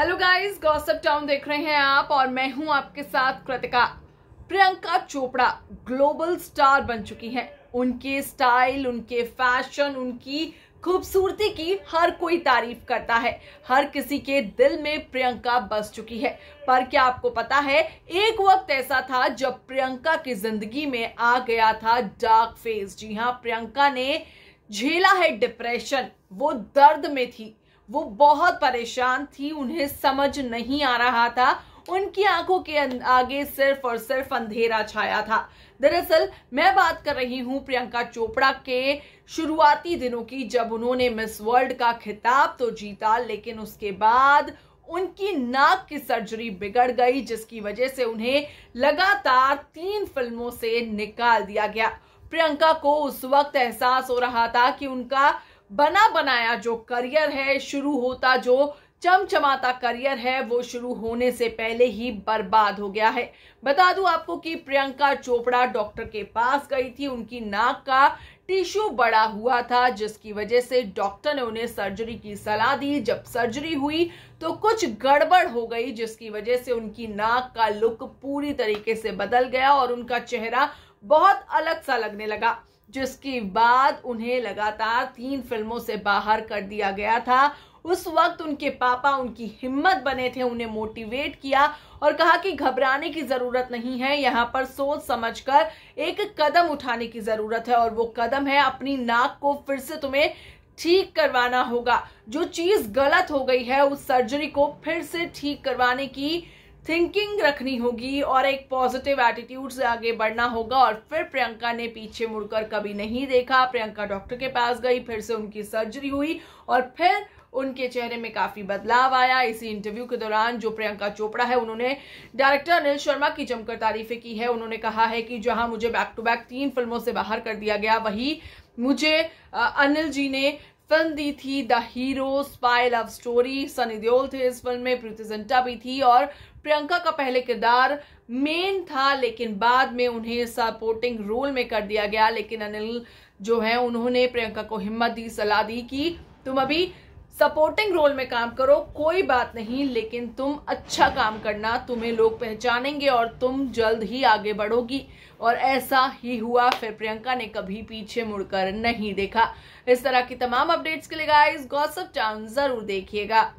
hello guys गॉसअप town देख रहे हैं आप और मैं हूं आपके साथ कृतिका प्रियंका चोपड़ा ग्लोबल स्टार बन चुकी हैं उनके स्टाइल उनके फैशन उनकी खूबसूरती की हर कोई तारीफ करता है हर किसी के दिल में प्रियंका बस चुकी है पर क्या आपको पता है एक वक्त ऐसा था जब प्रियंका की जिंदगी में आ गया था डार्क फेज जी हाँ प्रियंका ने झेला है डिप्रेशन वो दर्द में थी वो बहुत परेशान थी उन्हें समझ नहीं आ रहा था उनकी आंखों के अं-, आगे सिर्फ और सिर्फ अंधेरा छाया था दरअसल मैं बात कर रही हूं प्रियंका चोपड़ा के शुरुआती दिनों की जब उन्होंने मिस वर्ल्ड का खिताब तो जीता लेकिन उसके बाद उनकी नाक की सर्जरी बिगड़ गई जिसकी वजह से उन्हें लगातार तीन फिल्मों से निकाल दिया गया प्रियंका को उस वक्त एहसास हो रहा था कि उनका बना बनाया जो करियर है शुरू होता जो चमचमाता करियर है वो शुरू होने से पहले ही बर्बाद हो गया है बता दूं आपको कि प्रियंका चोपड़ा डॉक्टर के पास गई थी उनकी नाक का टिश्यू बड़ा हुआ था जिसकी वजह से डॉक्टर ने उन्हें सर्जरी की सलाह दी जब सर्जरी हुई तो कुछ गड़बड़ हो गई जिसकी वजह से उनकी नाक का लुक पूरी तरीके से बदल गया और उनका चेहरा बहुत अलग सा लगने लगा जिसके बाद उन्हें लगातार तीन फिल्मों से बाहर कर दिया गया था उस वक्त उनके पापा उनकी हिम्मत बने थे उन्हें मोटिवेट किया और कहा कि घबराने की ज़रूरत नहीं है यहाँ पर सोच समझकर एक कदम उठाने की ज़रूरत है और वो कदम है अपनी नाक को फिर से तुम्हें ठीक करवाना होगा जो चीज़ गलत हो गई है उस सर्जरी को फिर से ठीक करवाने की थिंकिंग रखनी होगी और एक पॉजिटिव एटीट्यूड से आगे बढ़ना होगा और फिर प्रियंका ने पीछे मुड़कर कभी नहीं देखा प्रियंका डॉक्टर के पास गई फिर से उनकी सर्जरी हुई और फिर उनके चेहरे में काफी बदलाव आया इसी इंटरव्यू के दौरान जो प्रियंका चोपड़ा है उन्होंने डायरेक्टर अनिल शर्मा की जमकर तारीफें की है उन्होंने कहा है कि जहां मुझे बैक टू बैक तीन फिल्मों से बाहर कर दिया गया वही मुझे अनिल जी ने फिल्म दी थी the hero spy love story Sunny Deol थे इस फिल्म में प्रीति जिंटा भी थी और प्रियंका का पहले किरदार मेन था लेकिन बाद में उन्हें सपोर्टिंग रोल में कर दिया गया लेकिन अनिल जो है उन्होंने प्रियंका को हिम्मत दी सलाह दी कि तुम अभी सपोर्टिंग रोल में काम करो कोई बात नहीं लेकिन तुम अच्छा काम करना तुम्हें लोग पहचानेंगे और तुम जल्द ही आगे बढ़ोगी और ऐसा ही हुआ फिर प्रियंका ने कभी पीछे मुड़कर नहीं देखा इस तरह की तमाम अपडेट्स के लिए गाइस गॉसअप टाउन जरूर देखिएगा